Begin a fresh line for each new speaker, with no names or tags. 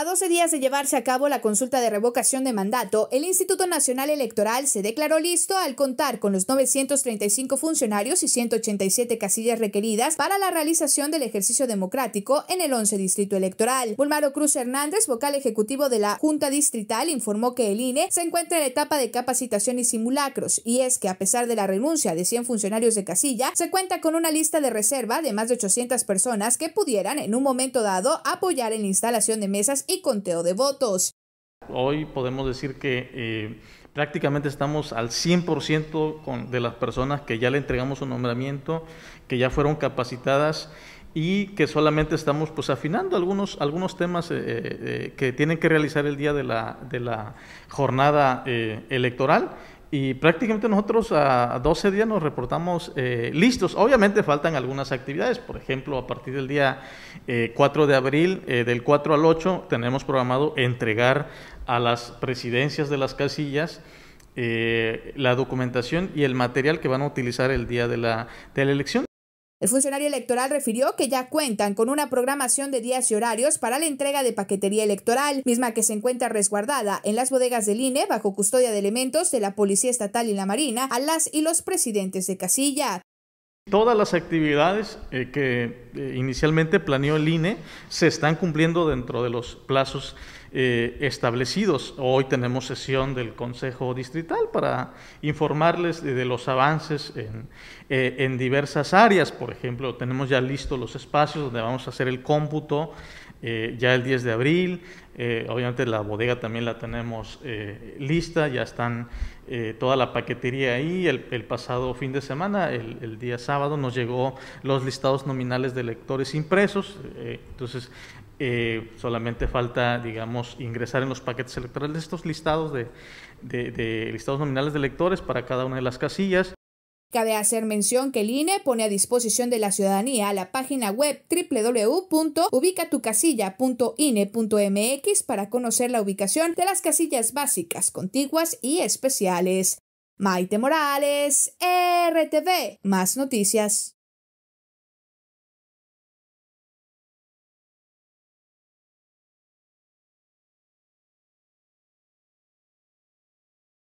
A 12 días de llevarse a cabo la consulta de revocación de mandato, el Instituto Nacional Electoral se declaró listo al contar con los 935 funcionarios y 187 casillas requeridas para la realización del ejercicio democrático en el 11 Distrito Electoral. Bulmaro Cruz Hernández, vocal ejecutivo de la Junta Distrital, informó que el INE se encuentra en etapa de capacitación y simulacros, y es que a pesar de la renuncia de 100 funcionarios de casilla, se cuenta con una lista de reserva de más de 800 personas que pudieran en un momento dado apoyar en la instalación de mesas y conteo de votos.
Hoy podemos decir que eh, prácticamente estamos al 100% con, de las personas que ya le entregamos un nombramiento, que ya fueron capacitadas y que solamente estamos pues afinando algunos, algunos temas eh, eh, que tienen que realizar el día de la, de la jornada electoral y prácticamente nosotros a 12 días nos reportamos eh, listos. Obviamente faltan algunas actividades, por ejemplo, a partir del día 4 eh, de abril, eh, del 4 al 8, tenemos programado entregar a las presidencias de las casillas la documentación y el material que van a utilizar el día de la, de la elección.
El funcionario electoral refirió que ya cuentan con una programación de días y horarios para la entrega de paquetería electoral, misma que se encuentra resguardada en las bodegas del INE bajo custodia de elementos de la Policía Estatal y la Marina a las y los presidentes de casilla.
Todas las actividades eh, que eh, inicialmente planeó el INE se están cumpliendo dentro de los plazos eh, establecidos. Hoy tenemos sesión del Consejo Distrital para informarles de, los avances en, en diversas áreas. Por ejemplo, tenemos ya listos los espacios donde vamos a hacer el cómputo eh, ya el 10 de abril. Eh, obviamente la bodega también la tenemos eh, lista, ya están toda la paquetería ahí. El, pasado fin de semana, el, día sábado, nos llegó los listados nominales de lectores impresos. entonces, solamente falta, digamos, ingresar en los paquetes electorales estos listados de, listados nominales de lectores para cada una de las casillas.
Cabe hacer mención que el INE pone a disposición de la ciudadanía la página web www.ubicatucasilla.ine.mx para conocer la ubicación de las casillas básicas, contiguas y especiales. Maite Morales, RTV, más
noticias.